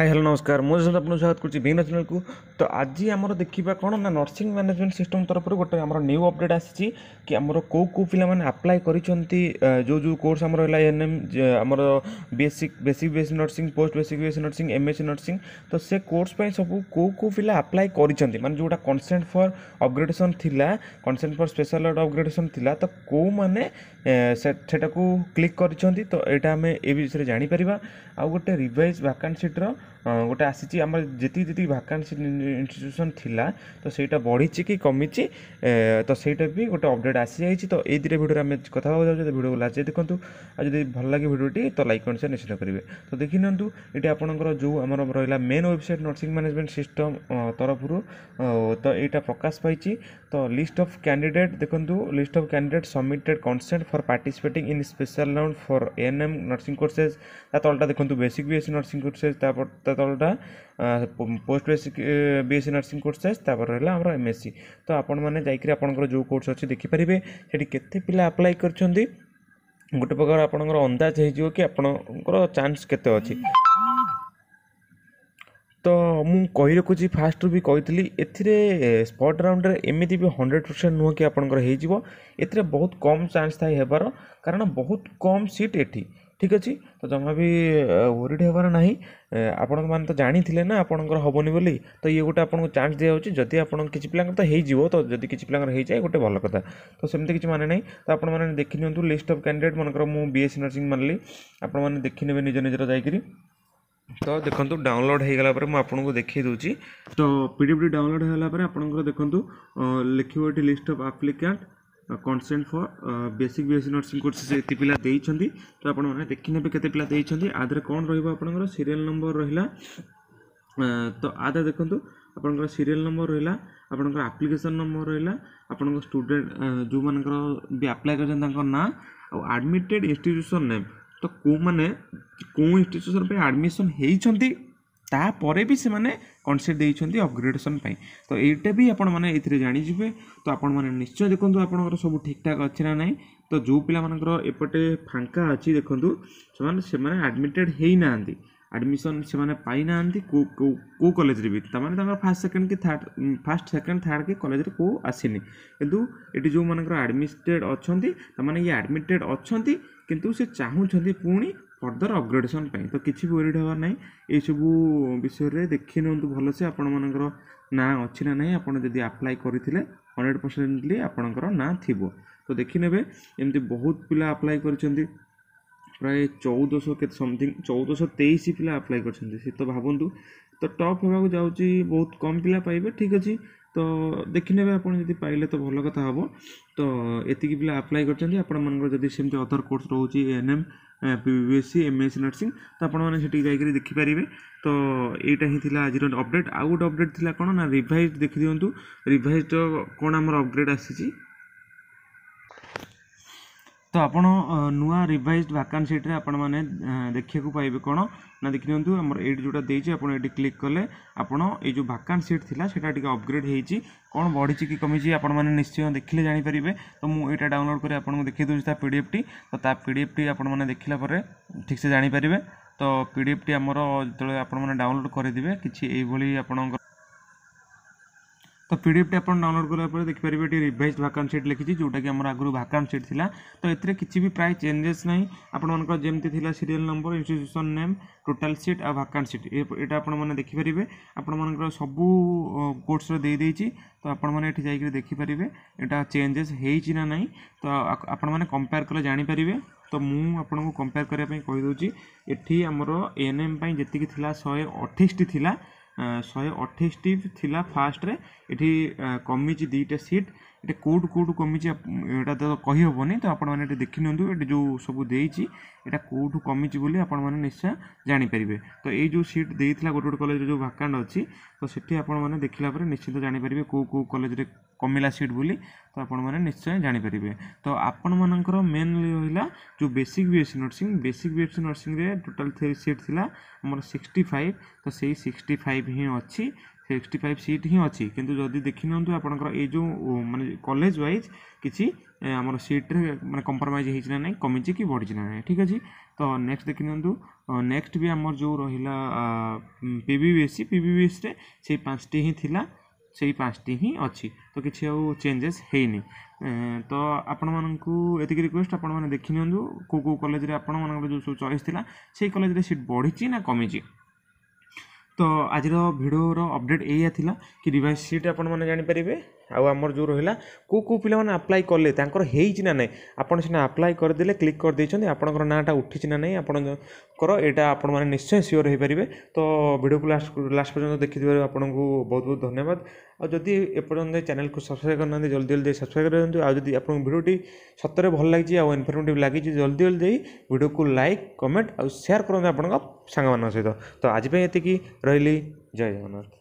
high hello ନମସ୍କାର ମୁଁ ଯେହେତୁ ଆପଣଙ୍କ ସ୍ୱାଗତ କରୁଛି ବିନ୍ ନ୍ୟାସନାଲ୍କୁ ତ ଆଜି ଆମର ଦେଖିବା କ'ଣ ନା ନର୍ସିଂ ମ୍ୟାନେଜମେଣ୍ଟ ସିଷ୍ଟମ୍ ତରଫରୁ ଗୋଟେ ଆମର ନ୍ୟୁ ଅପଡ଼େଟ୍ ଆସିଛି କି ଆମର କେଉଁ କେଉଁ ପିଲାମାନେ ଆପ୍ଲାଏ କରିଛନ୍ତି ଯେଉଁ ଯେଉଁ କୋର୍ସ ଆମର ହେଲା ଏନ୍ ଏମ୍ ଆମର basic basic basic nursing post basic basic nursing M S C nursing ତ ସେ କୋର୍ସ ପାଇଁ ସବୁ କେଉଁ କେଉଁ ପିଲା ଆପ୍ଲାଏ କରିଛନ୍ତି ମାନେ ଯେଉଁଟା କନସେଣ୍ଟ ଫର୍ ଅପଗ୍ରେଡ଼େସନ୍ ଥିଲା କନସେଣ୍ଟ ଫର୍ ସ୍ପେଶାଲ୍ ଅପଗ୍ରେଡ଼େସନ୍ ଥିଲା ତ କେଉଁମାନେ ସେଟାକୁ କ୍ଲିକ୍ କରିଛନ୍ତି ତ ଏଇଟା ଆମେ ଏ ବିଷୟରେ ଜାଣିପାରିବା ଆଉ ଗୋଟେ ରିଭାଇଜ୍ ଭାକାନ୍ସିଟ୍ର ଗୋଟେ ଆସିଛି ଆମର ଯେତିକି ଯେତିକି ଭାକାନ୍ସି ଇନଷ୍ଟିଚ୍ୟୁସନ୍ ଥିଲା ତ ସେଇଟା ବଢ଼ିଛି କି କମିଛି ତ ସେଇଟା ବି ଗୋଟେ ଅପଡ଼େଟ୍ ଆସିଯାଇଛି ତ ଏଇ ଦୁଇଟା ଭିଡ଼ିଓରେ ଆମେ କଥା ହେବାକୁ ଯାଉଛୁ ଯଦି ଭିଡ଼ିଓକୁ ଲାଷ୍ଟ ଦେଖନ୍ତୁ ଆଉ ଯଦି ଭଲ ଲାଗେ ଭିଡ଼ିଓଟି ତ ଲାଇକ୍ କମେଣ୍ଟ ସେୟାର ନିଶ୍ଚିତ କରିବେ ତ ଦେଖିନିଅନ୍ତୁ ଏଠି ଆପଣଙ୍କର ଯେଉଁ ଆମର ରହିଲା main website nursing management system ତରଫରୁ ତ ଏଇଟା ପ୍ରକାଶ ପାଇଛି ତ ଲିଷ୍ଟ ଅଫ୍ କ୍ୟାଣ୍ଡିଡେଟ୍ ଦେଖନ୍ତୁ list of candidate submitted consent for participating in special round for N M nursing courses ତା ତଳଟା ଦେଖନ୍ତୁ basic B S nursing courses ତାପରେ অর্থাৎ আমরা post basic BSc nursing courses ତାପରେ ରହିଲା ଆମର ଏମ୍ଏସ୍ସି ତ ଆପଣମାନେ ଯାଇକରି ଆପଣଙ୍କର ଯେଉଁ କୋର୍ସ ଅଛି ଦେଖିପାରିବେ ସେଠି କେତେ ପିଲା ଆପ୍ଲାଏ କରିଛନ୍ତି ଗୋଟେ ପ୍ରକାର ଆପଣଙ୍କର ଅନ୍ଦାଜ ହେଇଯିବ କି ଆପଣଙ୍କର ଚାନ୍ସ କେତେ ଅଛି ତ ମୁଁ କହି ରଖୁଛି ଫାର୍ଷ୍ଟରୁ ବି କହିଥିଲି ଏଥିରେ ସ୍ପଟ୍ ରାଉଣ୍ଡରେ ଏମିତି ବି ହଣ୍ଡ୍ରେଡ଼ ପରସେଣ୍ଟ ନୁହଁ କି ଆପଣଙ୍କର ହେଇଯିବ ଏଥିରେ ବହୁତ କମ୍ ଚାନ୍ସ ଥାଏ ହେବାର କାରଣ ବହୁତ କମ୍ ସିଟ୍ ଏଠି ठीक अच्छे तो जमा भी वरीड हेबार ना आपण मैंने तो जाणी ना आपंकर हेनी बोली तो ये गोटे आपको चान्स दिखाई जदि आप किसी पिला तो हो तो जदि किसी पिला जाए गोटे भल कता तो सेमती किसी माने ना तो आपने देखी नि लिस्ट अफ कैंडिडेट मनकर मुझी नर्सी मान ली आपने देखने निज निजर जा तो देखो डाउनलोड हो गला आपको देखिए दूसरी तो पीडफ डी डाउनलोड होगा आपंकर देखो लिखे ये list of applicant consent for basic BSc nursing courses ଏତେ ପିଲା ଦେଇଛନ୍ତି ତ ଆପଣମାନେ ଦେଖିନେବେ କେତେ ପିଲା ଦେଇଛନ୍ତି ଆଧାରେ କ'ଣ ରହିବ ଆପଣଙ୍କର ସିରିଏଲ୍ ନମ୍ବର ରହିଲା ତ ଆଧାର ଦେଖନ୍ତୁ ଆପଣଙ୍କର ସିରିଏଲ୍ ନମ୍ବର ରହିଲା ଆପଣଙ୍କର ଆପ୍ଲିକେସନ୍ ନମ୍ବର ରହିଲା ଆପଣଙ୍କ ଷ୍ଟୁଡେଣ୍ଟ ଯେଉଁମାନଙ୍କର ବି ଆପ୍ଲାଏ କରିଛନ୍ତି ତାଙ୍କ ନାଁ ଆଉ ଆଡ଼ମିଟେଡ଼୍ ଇନଷ୍ଟିଚ୍ୟୁସନ୍ ନେମ୍ ତ କେଉଁମାନେ କେଉଁ ଇନଷ୍ଟିଚ୍ୟୁସନ୍ ପାଇଁ ଆଡ଼ମିସନ୍ ହେଇଛନ୍ତି ତାପରେ ବି ସେମାନେ କନସିଡର ଦେଇଛନ୍ତି ଅପଗ୍ରେଡ଼େସନ୍ ପାଇଁ ତ ଏଇଟା ବି ଆପଣମାନେ ଏଥିରେ ଜାଣିଯିବେ ତ ଆପଣମାନେ ନିଶ୍ଚୟ ଦେଖନ୍ତୁ ଆପଣଙ୍କର ସବୁ ଠିକ୍ଠାକ୍ ଅଛି ନା ନାହିଁ ତ ଯେଉଁ ପିଲାମାନଙ୍କର ଏପଟେ ଫାଙ୍କା ଅଛି ଦେଖନ୍ତୁ ସେମାନେ ସେମାନେ ଆଡ଼ମିଟେଡ଼୍ ହେଇନାହାନ୍ତି ଆଡ଼ମିସନ୍ ସେମାନେ ପାଇନାହାନ୍ତି କେଉଁ କେଉଁ କେଉଁ କଲେଜରେ ବି ତା'ମାନେ ତାଙ୍କର ଫାର୍ଷ୍ଟ ସେକେଣ୍ଡ କି ଥାର୍ଡ଼ ଫାର୍ଷ୍ଟ ସେକେଣ୍ଡ ଥାର୍ଡ଼ କି କଲେଜରେ କେଉଁ ଆସିନି କିନ୍ତୁ ଏଠି ଯେଉଁମାନଙ୍କର ଆଡ଼ମିଟେଡ଼୍ ଅଛନ୍ତି ତା'ମାନେ ଇଏ ଆଡ଼ମିଟେଡ଼୍ ଅଛନ୍ତି କିନ୍ତୁ ସେ ଚାହୁଁଛନ୍ତି ପୁଣି ଫର୍ଦର ଅପଗ୍ରେଡ଼େସନ୍ ପାଇଁ ତ କିଛି ବି ୱରିଡ଼୍ ହେବାର ନାହିଁ ଏଇସବୁ ବିଷୟରେ ଦେଖି ନିଅନ୍ତୁ ଭଲସେ ଆପଣମାନଙ୍କର ନାଁ ଅଛି ନା ନାହିଁ ଆପଣ ଯଦି ଆପ୍ଲାଏ କରିଥିଲେ ହଣ୍ଡ୍ରେଡ଼ ପରସେଣ୍ଟଲି ଆପଣଙ୍କର ନାଁ ଥିବ ତ ଦେଖିନେବେ ଏମିତି ବହୁତ ପିଲା ଆପ୍ଲାଏ କରିଛନ୍ତି ପ୍ରାୟ ଚଉଦଶହ କେତେ ସମଥିଙ୍ଗ ଚଉଦଶହ ତେଇଶ ପିଲା ଆପ୍ଲାଏ କରିଛନ୍ତି ସେ ତ ଭାବନ୍ତୁ ତ ଟପ୍ ହେବାକୁ ଯାଉଛି ବହୁତ କମ୍ ପିଲା ପାଇବେ ଠିକ୍ ଅଛି ତ ଦେଖିନେବେ ଆପଣ ଯଦି ପାଇଲେ ତ ଭଲ କଥା ହେବ ତ ଏତିକି ପିଲା ଆପ୍ଲାଏ କରିଛନ୍ତି ଆପଣମାନଙ୍କର ଯଦି ସେମିତି ଅଦର କୋର୍ସ ରହୁଛି N M P B S C M S C nursing ତ ଆପଣମାନେ ସେଠିକି ଯାଇକରି ଦେଖିପାରିବେ ତ ଏଇଟା ହିଁ ଥିଲା ଆଜିର ଅପଡ଼େଟ୍ ଆଉ ଗୋଟେ ଅପଡ଼େଟ୍ ଥିଲା କ'ଣ ନା ରିଭାଇଜ୍ ଦେଖିଦିଅନ୍ତୁ ରିଭାଇଜ୍ର କ'ଣ ଆମର ଅପଡ଼େଟ୍ ଆସିଛି ତ ଆପଣ ନୂଆ ରିଭାଇଜ୍ ଭାକାନ୍ଟ ସିଟ୍ରେ ଆପଣମାନେ ଦେଖିବାକୁ ପାଇବେ କ'ଣ ନା ଦେଖିନିଅନ୍ତୁ ଆମର ଏଇଠି ଯେଉଁଟା ଦେଇଛି ଆପଣ ଏଇଠି କ୍ଲିକ୍ କଲେ ଆପଣ ଏଇ ଯେଉଁ ଭାକାନ୍ଟ ସିଟ୍ ଥିଲା ସେଇଟା ଟିକେ ଅପଗ୍ରେଡ଼ ହେଇଛି କ'ଣ ବଢ଼ିଛି କି କମିଛି ଆପଣମାନେ ନିଶ୍ଚୟ ଦେଖିଲେ ଜାଣିପାରିବେ ତ ମୁଁ ଏଇଟା ଡାଉନଲୋଡ଼୍ କରି ଆପଣଙ୍କୁ ଦେଖାଇ ଦେଉଛି ତା ପି ଡି ଏଫ୍ଟି ତ ତା ପି ଡି ଏଫ୍ଟି ଆପଣମାନେ ଦେଖିଲା ପରେ ଠିକ୍ସେ ଜାଣିପାରିବେ ତ ପି ଡି ଏଫ୍ଟି ଆମର ଯେତେବେଳେ ଆପଣମାନେ ଡାଉନଲୋଡ଼୍ କରିଦେବେ କିଛି ଏଇଭଳି ଆପଣଙ୍କର তো পিডিএফটি আপনার ডাউনলোড কলা পরে দেখিপারে এটি রিভাইজ ভাকাউন্ট সিট লিখিছি যেটাকি আমার আগর ভাকাউন্ট সিট লা তো এতে কিছু বি প্রায় চেঞ্জেস নাই আপনার যেমতি লা serial number institution name total seat আর ভাকাউন্ট সিট এটা আপনার দেখিপারে আপনার সবু কোর্সর দিয়ে দিয়েছি তো আপনার এটি যাই দেখিপারে এটা চেঞ্জেস হয়েছি না নাই তো আপনার কম্পেয়ার কলে জাঁপারে ତ ମୁଁ ଆପଣଙ୍କୁ କମ୍ପେୟାର କରିବା ପାଇଁ କହିଦେଉଛି ଏଠି ଆମର ଏନ୍ ଏମ୍ ପାଇଁ ଯେତିକି ଥିଲା ଶହେ ଅଠେଇଶଟି ଥିଲା ଶହେ ଅଠେଇଶଟି ଥିଲା ଫାଷ୍ଟରେ ଏଠି କମିଛି ଦୁଇଟା ସିଟ୍ এটা କେଉଁଠୁ କେଉଁଠୁ କମିଛି ଏଇଟା ତ କହିହେବନି ତ ଆପଣମାନେ ଏଠି ଦେଖିନିଅନ୍ତୁ ଏଠି ଯେଉଁ ସବୁ ଦେଇଛି ଏଇଟା କେଉଁଠୁ କମିଛି ବୋଲି ଆପଣମାନେ ନିଶ୍ଚୟ ଜାଣିପାରିବେ ତ ଏଇ ଯେଉଁ ସିଟ୍ ଦେଇଥିଲା ଗୋଟେ ଗୋଟେ କଲେଜରେ ଯେଉଁ ଭାକାଣ୍ଡ ଅଛି ତ ସେଠି ଆପଣମାନେ ଦେଖିଲା ପରେ ନିଶ୍ଚିତ ଜାଣିପାରିବେ କେଉଁ କେଉଁ କଲେଜରେ କମିଲା ସିଟ୍ ବୋଲି ତ ଆପଣମାନେ ନିଶ୍ଚୟ ଜାଣିପାରିବେ ତ ଆପଣମାନଙ୍କର ମେନ୍ଲି ରହିଲା ଯେଉଁ basic BSc nursing basic BSc ନର୍ସିଂରେ ଟୋଟାଲ୍ ସିଟ୍ ଥିଲା ଆମର ସିକ୍ସଟି ଫାଇଭ୍ ତ ସେଇ ସିକ୍ସଟି ଫାଇଭ୍ ହିଁ ଅଛି ସିକ୍ସଟି ଫାଇଭ୍ ସିଟ୍ ହିଁ ଅଛି କିନ୍ତୁ ଯଦି ଦେଖିନିଅନ୍ତୁ ଆପଣଙ୍କର ଏଇ ଯେଉଁ ମାନେ କଲେଜ ୱାଇଜ୍ କିଛି ଆମର ସିଟ୍ରେ ମାନେ କମ୍ପ୍ରମାଇଜ୍ ହେଇଛି ନା ନାହିଁ କମିଛି କି ବଢ଼ିଛି ନା ନାହିଁ ଠିକ୍ ଅଛି ତ ନେକ୍ସଟ ଦେଖିନିଅନ୍ତୁ ନେକ୍ସଟ ବି ଆମର ଯେଉଁ ରହିଲା P B B S C P B B S ଏସ୍ରେ ସେଇ ପାଞ୍ଚଟି ହିଁ ଥିଲା ସେଇ ପାଞ୍ଚଟି ହିଁ ଅଛି ତ କିଛି ଆଉ ଚେଞ୍ଜେସ୍ ହେଇନି ତ ଆପଣମାନଙ୍କୁ ଏତିକି ରିକ୍ୱେଷ୍ଟ ଆପଣମାନେ ଦେଖିନିଅନ୍ତୁ କେଉଁ କେଉଁ କଲେଜରେ ଆପଣମାନଙ୍କର ଯେଉଁ ସବୁ ଚଏସ୍ ଥିଲା ସେଇ କଲେଜରେ ସିଟ୍ ବଢ଼ିଛି ନା କମିଛି ତ ଆଜିର ଭିଡ଼ିଓର ଅପଡ଼େଟ୍ ଏଇଆ ଥିଲା କି ରିଭାଇଜ୍ ସିଟ୍ ଆପଣମାନେ ଜାଣିପାରିବେ ଆଉ ଆମର ଯେଉଁ ରହିଲା କେଉଁ କେଉଁ ପିଲାମାନେ ଆପ୍ଲାଏ କଲେ ତାଙ୍କର ହେଇଛି ନା ନାହିଁ ଆପଣ ସିନା ଆପ୍ଲାଏ କରିଦେଲେ କ୍ଲିକ୍ କରିଦେଇଛନ୍ତି ଆପଣଙ୍କର ନାଁଟା ଉଠିଛି ନା ନାହିଁ ଆପଣଙ୍କର ଏଇଟା ଆପଣମାନେ ନିଶ୍ଚୟ ସିଓର୍ ହେଇପାରିବେ ତ ଭିଡ଼ିଓକୁ ଲାଷ୍ଟ ଲାଷ୍ଟ ପର୍ଯ୍ୟନ୍ତ ଦେଖିଥିବାରୁ ଆପଣଙ୍କୁ ବହୁତ ବହୁତ ଧନ୍ୟବାଦ ଆଉ ଯଦି ଏପର୍ଯ୍ୟନ୍ତ ଯାଇ ଚ୍ୟାନେଲ୍କୁ ସବସ୍କ୍ରାଇବ୍ କରିନାହାନ୍ତି ଜଲ୍ଦି ଜଲ୍ଦି ସବସ୍କ୍ରାଇବ୍ କରନ୍ତୁ ଆଉ ଯଦି ଆପଣଙ୍କ ଭିଡ଼ିଓଟି ସତରେ ଭଲ ଲାଗିଛି ଆଉ ଇନଫର୍ମେଟିଭ୍ ଲାଗିଛି ଜଲ୍ଦି ଜଲ୍ଦି ଦେଇ ଭିଡ଼ିଓକୁ ଲାଇକ୍ କମେଣ୍ଟ ଆଉ ସେୟାର୍ କରନ୍ତୁ ଆପଣଙ୍କ ସାଙ୍ଗମାନଙ୍କ ସହିତ ତ ଆଜି ପାଇଁ ଏତିକି ରହିଲି ଜୟ ଜଗନ୍ନାଥ